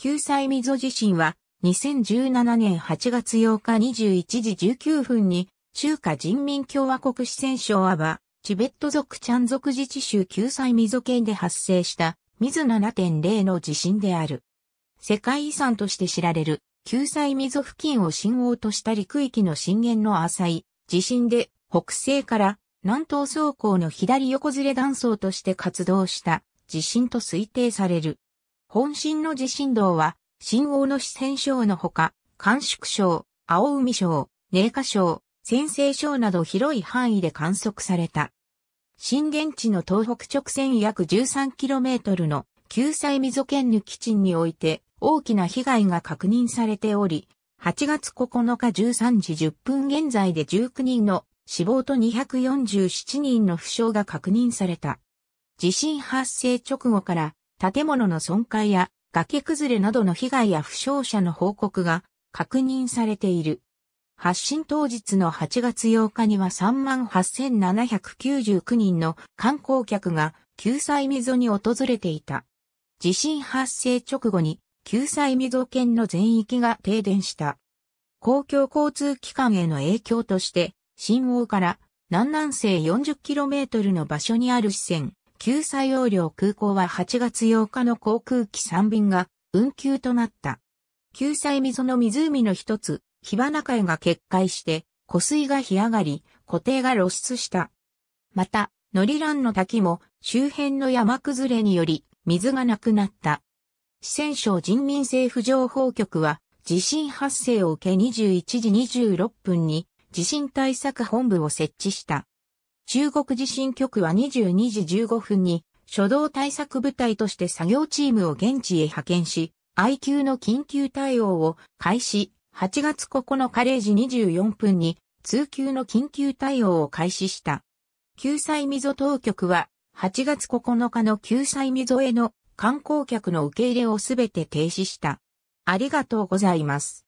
救済溝地震は2017年8月8日21時19分に中華人民共和国四川省アバ、チベット族チャン族自治州救済溝県で発生した水7.0の地震である。世界遺産として知られる救済溝付近を信号とした陸域の震源の浅い地震で北西から南東走行の左横ずれ断層として活動した地震と推定される。本震の地震動は、新王の四川省のほか、甘粛省、青海省、寧夏省、先西省など広い範囲で観測された。震源地の東北直線約 13km の救済溝県抜基地において大きな被害が確認されており、8月9日13時10分現在で19人の死亡と247人の負傷が確認された。地震発生直後から建物の損壊や崖崩れなどの被害や負傷者の報告が確認されている。発信当日の8月8日には38,799人の観光客が救済溝に訪れていた。地震発生直後に救済溝圏の全域が停電した。公共交通機関への影響として、新王から南南西 40km の場所にある支線、救済要領空港は8月8日の航空機3便が運休となった。救済溝の湖の一つ、火花海が決壊して、湖水が干上がり、固定が露出した。また、ノリランの滝も周辺の山崩れにより水がなくなった。四川省人民政府情報局は地震発生を受け21時26分に地震対策本部を設置した。中国地震局は22時15分に、初動対策部隊として作業チームを現地へ派遣し、I 級の緊急対応を開始、8月9日0時24分に、通級の緊急対応を開始した。救済溝当局は、8月9日の救済溝への観光客の受け入れをすべて停止した。ありがとうございます。